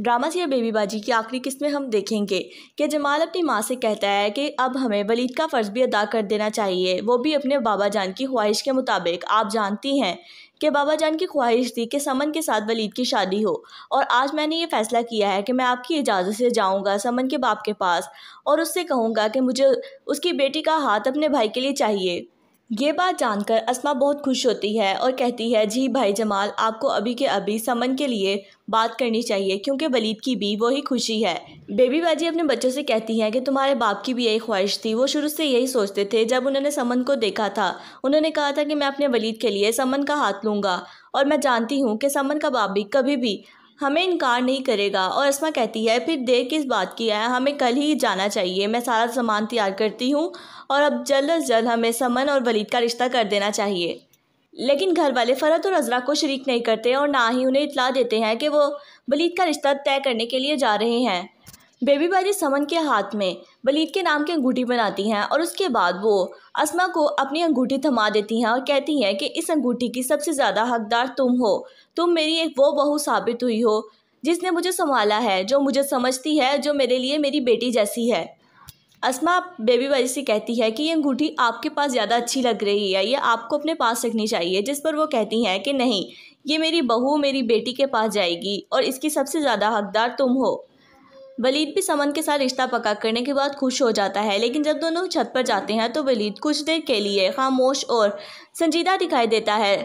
ड्रामा सीरियल बेबी बाजी की आखिरी किस्त में हम देखेंगे कि जमाल अपनी माँ से कहता है कि अब हमें वलीद का फ़र्ज़ भी अदा कर देना चाहिए वो भी अपने बाबा जान की ख्वाहिश के मुताबिक आप जानती हैं कि बाबा जान की ख्वाहिश थी कि समन के साथ वलीद की शादी हो और आज मैंने ये फ़ैसला किया है कि मैं आपकी इजाज़त से जाऊँगा समन के बाप के पास और उससे कहूँगा कि मुझे उसकी बेटी का हाथ अपने भाई के लिए चाहिए ये बात जानकर असमा बहुत खुश होती है और कहती है जी भाई जमाल आपको अभी के अभी समन के लिए बात करनी चाहिए क्योंकि वलीद की भी वही खुशी है बेबी बाजी अपने बच्चों से कहती हैं कि तुम्हारे बाप की भी यही ख्वाहिश थी वो शुरू से यही सोचते थे जब उन्होंने समन को देखा था उन्होंने कहा था कि मैं अपने वलीद के लिए समन का हाथ लूँगा और मैं जानती हूँ कि समन का बाप भी कभी भी हमें इनकार नहीं करेगा और अस्मा कहती है फिर देर किस बात की है हमें कल ही जाना चाहिए मैं सारा सामान तैयार करती हूँ और अब जल्द अज जल्द हमें समन और वलीद का रिश्ता कर देना चाहिए लेकिन घर वाले फ़रत और अजरा को शरीक नहीं करते और ना ही उन्हें इतला देते हैं कि वो वलीद का रिश्ता तय करने के लिए जा रहे हैं बेबी बाजी समन के हाथ में वलीद के नाम की अंगूठी बनाती हैं और उसके बाद वो असमा को अपनी अंगूठी थमा देती हैं और कहती हैं कि इस अंगूठी की सबसे ज़्यादा हकदार तुम हो तुम मेरी एक वो बहू साबित हुई हो जिसने मुझे संभाला है जो मुझे समझती है जो मेरे लिए मेरी बेटी जैसी है असमा बेबी बारी से कहती है कि ये अंगूठी आपके पास ज़्यादा अच्छी लग रही है ये आपको अपने पास रखनी चाहिए जिस पर वो कहती हैं कि नहीं ये मेरी बहू मेरी बेटी के पास जाएगी और इसकी सबसे ज़्यादा हकदार तुम हो वलीद भी समन के साथ रिश्ता पक्का करने के बाद खुश हो जाता है लेकिन जब दोनों छत पर जाते हैं तो वलीद कुछ देर के लिए खामोश और संजीदा दिखाई देता है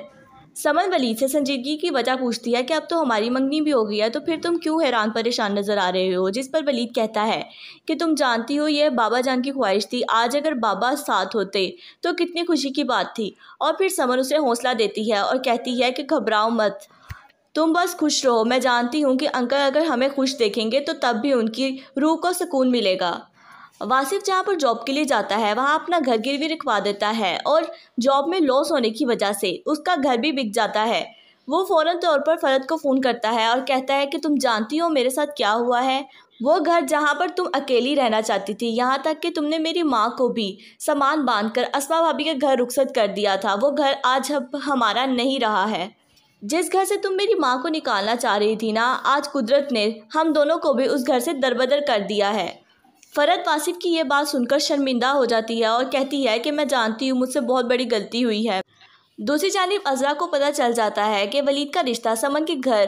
समन वलीद से संजीदगी की वजह पूछती है कि अब तो हमारी मंगनी भी हो गई है तो फिर तुम क्यों हैरान परेशान नज़र आ रहे हो जिस पर वलीद कहता है कि तुम जानती हो यह बाबा जान की ख्वाहिश थी आज अगर बाबा साथ होते तो कितनी खुशी की बात थी और फिर समन उसे हौसला देती है और कहती है कि घबराओ मत तुम बस खुश रहो मैं जानती हूँ कि अंकल अगर हमें खुश देखेंगे तो तब भी उनकी रूह को सुकून मिलेगा वासिफ जहाँ पर जॉब के लिए जाता है वहाँ अपना घर गिरवी रखवा देता है और जॉब में लॉस होने की वजह से उसका घर भी बिक जाता है वो फ़ौर तौर पर फ़रद को फ़ोन करता है और कहता है कि तुम जानती हो मेरे साथ क्या हुआ है वो घर जहाँ पर तुम अकेली रहना चाहती थी यहाँ तक कि तुमने मेरी माँ को भी सामान बांधकर असमा भाभी के घर रुखसत कर दिया था वो घर आज हमारा नहीं रहा है जिस घर से तुम मेरी माँ को निकालना चाह रही थी ना आज कुदरत ने हम दोनों को भी उस घर से दरबदर कर दिया है फ़रत वासिफ की यह बात सुनकर शर्मिंदा हो जाती है और कहती है कि मैं जानती हूँ मुझसे बहुत बड़ी गलती हुई है दूसरी जानब अजरा को पता चल जाता है कि वलीद का रिश्ता समन के घर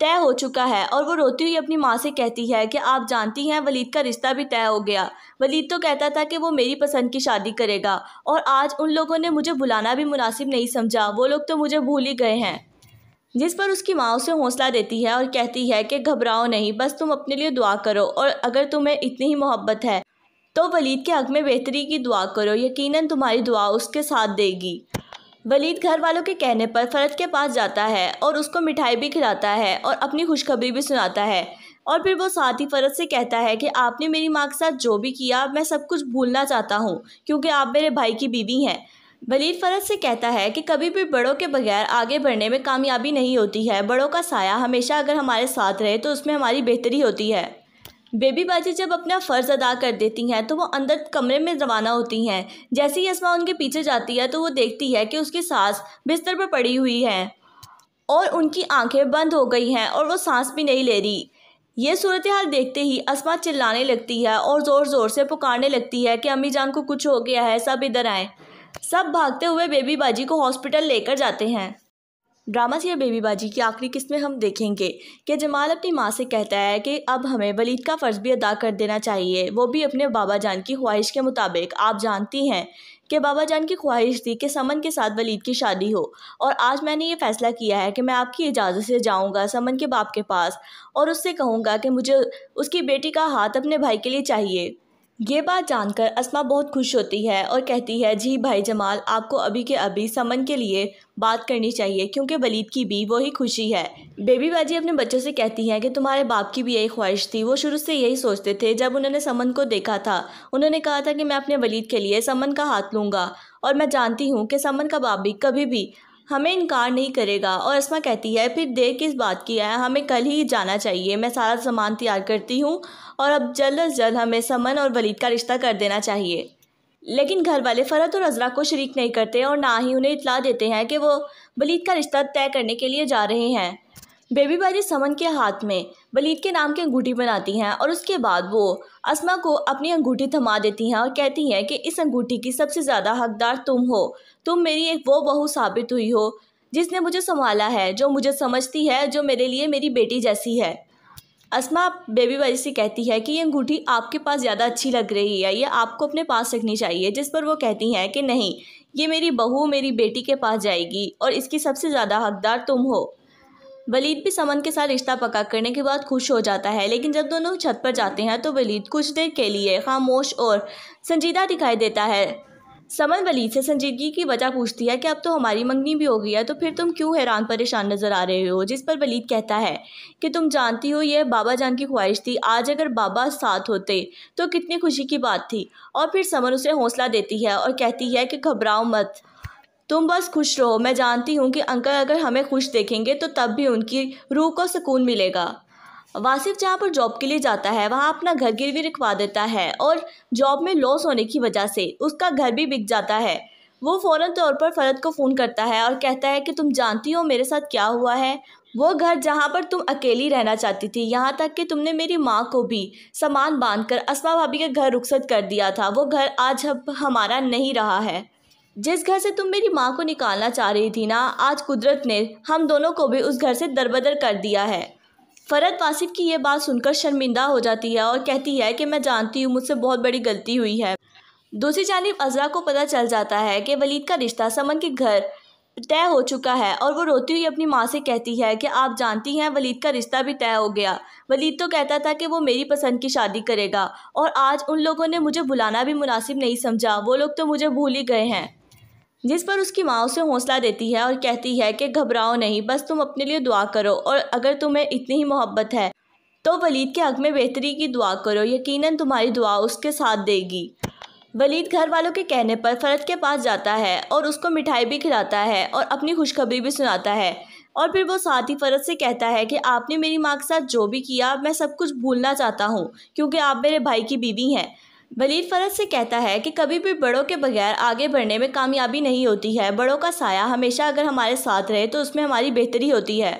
तय हो चुका है और वो रोती हुई अपनी माँ से कहती है कि आप जानती हैं वलीद का रिश्ता भी तय हो गया वलीद तो कहता था कि वो मेरी पसंद की शादी करेगा और आज उन लोगों ने मुझे बुलाना भी मुनासिब नहीं समझा वो लोग तो मुझे भूल ही गए हैं जिस पर उसकी माँ उसे हौसला देती है और कहती है कि घबराओ नहीं बस तुम अपने लिए दुआ करो और अगर तुम्हें इतनी ही मोहब्बत है तो वलीद के हक में बेहतरी की दुआ करो यकीनन तुम्हारी दुआ उसके साथ देगी वलीद घर वालों के कहने पर फ़रत के पास जाता है और उसको मिठाई भी खिलाता है और अपनी खुशखबरी भी सुनाता है और फिर वो साथ ही फ़रत से कहता है कि आपने मेरी माँ के साथ जो भी किया मैं सब कुछ भूलना चाहता हूँ क्योंकि आप मेरे भाई की बीवी हैं वलीद फरज से कहता है कि कभी भी बड़ों के बगैर आगे बढ़ने में कामयाबी नहीं होती है बड़ों का साया हमेशा अगर हमारे साथ रहे तो उसमें हमारी बेहतरी होती है बेबी बाजी जब अपना फ़र्ज़ अदा कर देती हैं तो वो अंदर कमरे में रवाना होती हैं जैसे ही असमा उनके पीछे जाती है तो वो देखती है कि उसकी सांस बिस्तर पर पड़ी हुई है और उनकी आंखें बंद हो गई हैं और वो सांस भी नहीं ले रही ये सूरत हाल देखते ही असमा चिल्लाने लगती है और ज़ोर ज़ोर से पुकारने लगती है कि अम्मी जान को कुछ हो गया है सब इधर आएँ सब भागते हुए बेबी बाजी को हॉस्पिटल लेकर जाते हैं ड्रामा सीरियल बेबीबाजी की आखिरी किस्त में हम देखेंगे कि जमाल अपनी माँ से कहता है कि अब हमें वलीद का फ़र्ज़ भी अदा कर देना चाहिए वो भी अपने बाबा जान की ख्वाहिश के मुताबिक आप जानती हैं कि बाबा जान की ख्वाहिश थी कि समन के साथ वलीद की शादी हो और आज मैंने ये फ़ैसला किया है कि मैं आपकी इजाज़त से जाऊँगा समन के बाप के पास और उससे कहूँगा कि मुझे उसकी बेटी का हाथ अपने भाई के लिए चाहिए ये बात जानकर असमा बहुत खुश होती है और कहती है जी भाई जमाल आपको अभी के अभी समन के लिए बात करनी चाहिए क्योंकि वलीद की भी वही खुशी है बेबी बाजी अपने बच्चों से कहती हैं कि तुम्हारे बाप की भी यही ख्वाहिश थी वो शुरू से यही सोचते थे जब उन्होंने समन को देखा था उन्होंने कहा था कि मैं अपने वलीद के लिए समन का हाथ लूँगा और मैं जानती हूँ कि समन का बाप भी कभी भी हमें इनकार नहीं करेगा और असमा कहती है फिर देर किस बात की है हमें कल ही जाना चाहिए मैं सारा सामान तैयार करती हूँ और अब जल्द अज जल्द हमें समन और वलीद का रिश्ता कर देना चाहिए लेकिन घर वाले फ़रत तो और अजरा को शरीक नहीं करते और ना ही उन्हें इतला देते हैं कि वो वलीद का रिश्ता तय करने के लिए जा रहे हैं बेबी बाजी समन के हाथ में वलीद के नाम की अंगूठी बनाती हैं और उसके बाद वो असमा को अपनी अंगूठी थमा देती हैं और कहती हैं कि इस अंगूठी की सबसे ज़्यादा हकदार तुम हो तुम मेरी एक वो बहू साबित हुई हो जिसने मुझे संभाला है जो मुझे समझती है जो मेरे लिए मेरी बेटी जैसी है असमा बेबी वाली से कहती है कि ये अंगूठी आपके पास ज़्यादा अच्छी लग रही है ये आपको अपने पास रखनी चाहिए जिस पर वो कहती हैं कि नहीं ये मेरी बहू मेरी बेटी के पास जाएगी और इसकी सबसे ज़्यादा हकदार तुम हो वलीद भी समन के साथ रिश्ता पका करने के बाद खुश हो जाता है लेकिन जब दोनों छत पर जाते हैं तो वलीद कुछ देर के लिए खामोश और संजीदा दिखाई देता है समन वली से संजीदगी की वजह पूछती है कि अब तो हमारी मंगनी भी हो गई है तो फिर तुम क्यों हैरान परेशान नज़र आ रहे हो जिस पर वलीद कहता है कि तुम जानती हो यह बाबा जान की ख्वाहिश थी आज अगर बाबा साथ होते तो कितनी खुशी की बात थी और फिर समन उसे हौसला देती है और कहती है कि घबराओ मत तुम बस खुश रहो मैं जानती हूँ कि अंकल अगर हमें खुश देखेंगे तो तब भी उनकी रूह को सुकून मिलेगा वासिफ जहाँ पर जॉब के लिए जाता है वहाँ अपना घर गिरवी रखवा देता है और जॉब में लॉस होने की वजह से उसका घर भी बिक जाता है वो फ़ौर तौर पर फ़रद को फ़ोन करता है और कहता है कि तुम जानती हो मेरे साथ क्या हुआ है वो घर जहाँ पर तुम अकेली रहना चाहती थी यहाँ तक कि तुमने मेरी माँ को भी सामान बांध कर असमा भाभी का घर रुखसत कर दिया था वो घर आज अब हमारा नहीं रहा है जिस घर से तुम मेरी माँ को निकालना चाह रही थी ना आज कुदरत ने हम दोनों को भी उस घर से दरबदर कर दिया है फ़रद वासिफ की यह बात सुनकर शर्मिंदा हो जाती है और कहती है कि मैं जानती हूँ मुझसे बहुत बड़ी गलती हुई है दूसरी जानब अजरा को पता चल जाता है कि वलीद का रिश्ता समन के घर तय हो चुका है और वो रोती हुई अपनी माँ से कहती है कि आप जानती हैं वलीद का रिश्ता भी तय हो गया वलीद तो कहता था कि वो मेरी पसंद की शादी करेगा और आज उन लोगों ने मुझे बुलाना भी मुनासिब नहीं समझा वो लोग तो मुझे भूल ही गए हैं जिस पर उसकी माँ उसे हौसला देती है और कहती है कि घबराओ नहीं बस तुम अपने लिए दुआ करो और अगर तुम्हें इतनी ही मोहब्बत है तो वलीद के हक में बेहतरी की दुआ करो यकीनन तुम्हारी दुआ उसके साथ देगी वलीद घर वालों के कहने पर फ़रत के पास जाता है और उसको मिठाई भी खिलाता है और अपनी खुशखबरी भी सुनाता है और फिर वो साथ ही फ़रत से कहता है कि आपने मेरी माँ के साथ जो भी किया मैं सब कुछ भूलना चाहता हूँ क्योंकि आप मेरे भाई की बीवी हैं वलीद फरज से कहता है कि कभी भी बड़ों के बगैर आगे बढ़ने में कामयाबी नहीं होती है बड़ों का साया हमेशा अगर हमारे साथ रहे तो उसमें हमारी बेहतरी होती है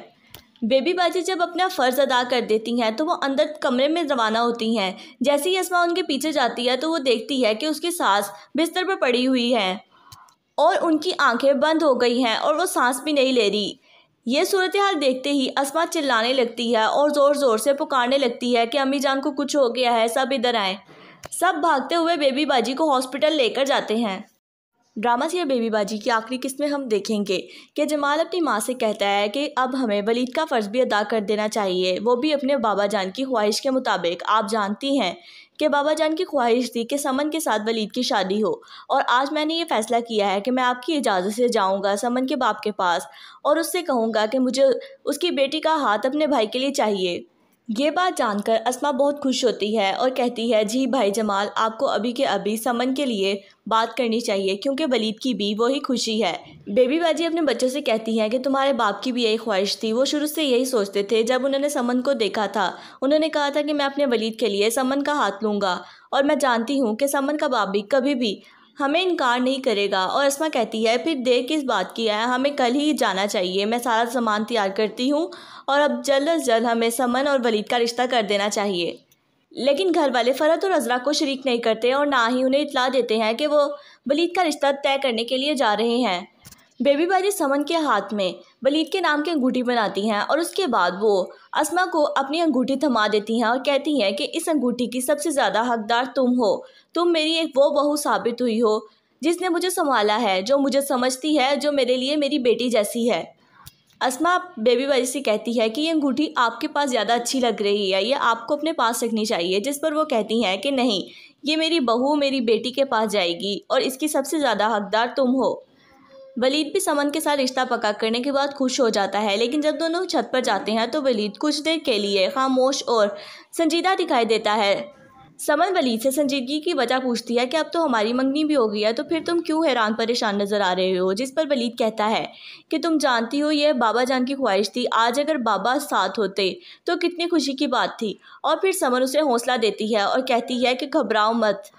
बेबी बाजी जब अपना फ़र्ज़ अदा कर देती हैं तो वो अंदर कमरे में रवाना होती हैं जैसे ही असमा उनके पीछे जाती है तो वो देखती है कि उसकी सांस बिस्तर पर पड़ी हुई है और उनकी आंखें बंद हो गई हैं और वो सांस भी नहीं ले रही ये सूरत हाल देखते ही असमा चिल्लाने लगती है और ज़ोर ज़ोर से पुकारने लगती है कि अम्मी जान को कुछ हो गया है सब इधर आएँ सब भागते हुए बेबी बाजी को हॉस्पिटल लेकर जाते हैं ड्रामा से बेबी बाजी की आखिरी किस्त में हम देखेंगे कि जमाल अपनी माँ से कहता है कि अब हमें वलीद का फ़र्ज़ भी अदा कर देना चाहिए वो भी अपने बाबा जान की ख्वाहिश के मुताबिक आप जानती हैं कि बाबा जान की ख्वाहिश थी कि समन के साथ वलीद की शादी हो और आज मैंने ये फ़ैसला किया है कि मैं आपकी इजाज़त से जाऊँगा समन के बाप के पास और उससे कहूँगा कि मुझे उसकी बेटी का हाथ अपने भाई के लिए चाहिए ये बात जानकर असमा बहुत खुश होती है और कहती है जी भाई जमाल आपको अभी के अभी समन के लिए बात करनी चाहिए क्योंकि वलीद की भी वही खुशी है बेबी बाजी अपने बच्चों से कहती हैं कि तुम्हारे बाप की भी यही ख्वाहिश थी वो शुरू से यही सोचते थे जब उन्होंने समन को देखा था उन्होंने कहा था कि मैं अपने वलीद के लिए समन का हाथ लूँगा और मैं जानती हूँ कि समन का बाप भी कभी भी हमें इनकार नहीं करेगा और अस्मा कहती है फिर देर किस बात की है हमें कल ही जाना चाहिए मैं सारा सामान तैयार करती हूँ और अब जल्द अज जल्द हमें समन और वलीद का रिश्ता कर देना चाहिए लेकिन घर वाले फ़रत और अजरा को शरीक नहीं करते और ना ही उन्हें इतला देते हैं कि वो वलीद का रिश्ता तय करने के लिए जा रहे हैं बेबी बाजी समन के हाथ में बलीद के नाम की अंगूठी बनाती हैं और उसके बाद वो असमा को अपनी अंगूठी थमा देती हैं और कहती हैं कि इस अंगूठी की सबसे ज़्यादा हकदार तुम हो तुम मेरी एक वो बहू साबित हुई हो जिसने मुझे संभाला है जो मुझे समझती है जो मेरे लिए मेरी बेटी जैसी है असमा बेबी बाजी से कहती है कि ये अंगूठी आपके पास ज़्यादा अच्छी लग रही है ये आपको अपने पास रखनी चाहिए जिस पर वो कहती हैं कि नहीं ये मेरी बहू मेरी बेटी के पास जाएगी और इसकी सबसे ज़्यादा हकदार तुम हो वलीद भी समन के साथ रिश्ता पक्का करने के बाद खुश हो जाता है लेकिन जब दोनों छत पर जाते हैं तो वलीद कुछ देर के लिए खामोश और संजीदा दिखाई देता है समन वलीद से संजीदगी की वजह पूछती है कि अब तो हमारी मंगनी भी हो गई है तो फिर तुम क्यों हैरान परेशान नज़र आ रहे हो जिस पर वलीद कहता है कि तुम जानती हो यह बाबा जान की ख्वाहिश थी आज अगर बाबा साथ होते तो कितनी खुशी की बात थी और फिर समन उसे हौसला देती है और कहती है कि घबराओ मत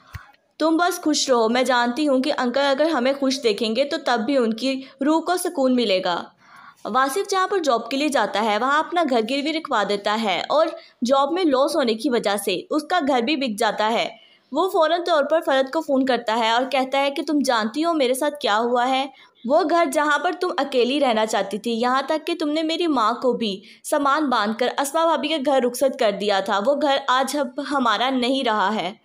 तुम बस खुश रहो मैं जानती हूँ कि अंकल अगर हमें खुश देखेंगे तो तब भी उनकी रूह को सुकून मिलेगा वासिफ जहाँ पर जॉब के लिए जाता है वहाँ अपना घर गिरवी रखवा देता है और जॉब में लॉस होने की वजह से उसका घर भी बिक जाता है वो फ़ौर तौर पर फ़रद को फ़ोन करता है और कहता है कि तुम जानती हो मेरे साथ क्या हुआ है वो घर जहाँ पर तुम अकेली रहना चाहती थी यहाँ तक कि तुमने मेरी माँ को भी सामान बांध कर असमा भाभी का घर रुखसत कर दिया था वो घर आज अब हमारा नहीं रहा है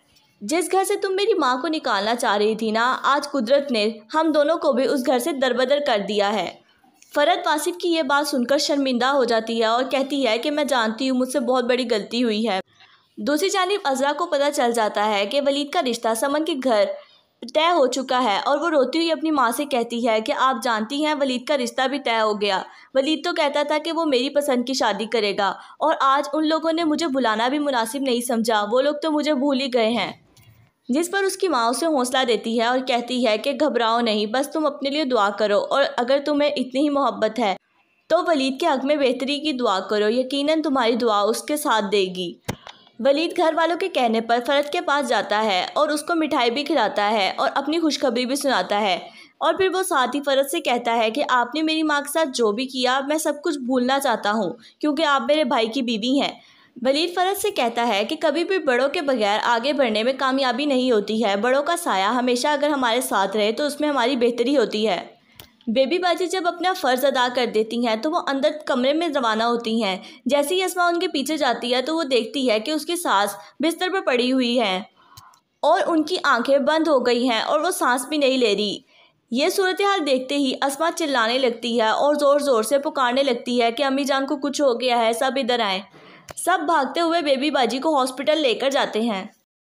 जिस घर से तुम मेरी माँ को निकालना चाह रही थी ना आज कुदरत ने हम दोनों को भी उस घर से दरबदर कर दिया है फ़रत वासिफ की यह बात सुनकर शर्मिंदा हो जाती है और कहती है कि मैं जानती हूँ मुझसे बहुत बड़ी गलती हुई है दूसरी जानब अजरा को पता चल जाता है कि वलीद का रिश्ता समन के घर तय हो चुका है और वो रोती हुई अपनी माँ से कहती है कि आप जानती हैं वलीद का रिश्ता भी तय हो गया वलीद तो कहता था कि वो मेरी पसंद की शादी करेगा और आज उन लोगों ने मुझे बुलाना भी मुनासिब नहीं समझा वो लोग तो मुझे भूल ही गए हैं जिस पर उसकी माँ उसे हौसला देती है और कहती है कि घबराओ नहीं बस तुम अपने लिए दुआ करो और अगर तुम्हें इतनी ही मोहब्बत है तो वलीद के हक़ में बेहतरी की दुआ करो यकीनन तुम्हारी दुआ उसके साथ देगी वलीद घर वालों के कहने पर फ़रत के पास जाता है और उसको मिठाई भी खिलाता है और अपनी खुशखबरी भी सुनाता है और फिर वो साथ ही फ़रत से कहता है कि आपने मेरी माँ के साथ जो भी किया मैं सब कुछ भूलना चाहता हूँ क्योंकि आप मेरे भाई की बीवी हैं बलीर फरज से कहता है कि कभी भी बड़ों के बगैर आगे बढ़ने में कामयाबी नहीं होती है बड़ों का साया हमेशा अगर हमारे साथ रहे तो उसमें हमारी बेहतरी होती है बेबी बाजी जब अपना फ़र्ज़ अदा कर देती हैं तो वो अंदर कमरे में रवाना होती हैं जैसे ही यस्मा उनके पीछे जाती है तो वो देखती है कि उसकी सांस बिस्तर पर पड़ी हुई है और उनकी आंखें बंद हो गई हैं और वो सांस भी नहीं ले रही ये सूरत हाल देखते ही असमा चिल्लाने लगती है और ज़ोर ज़ोर से पुकारने लगती है कि अम्मी जान को कुछ हो गया है सब इधर आएँ सब भागते हुए बेबी बाजी को हॉस्पिटल लेकर जाते हैं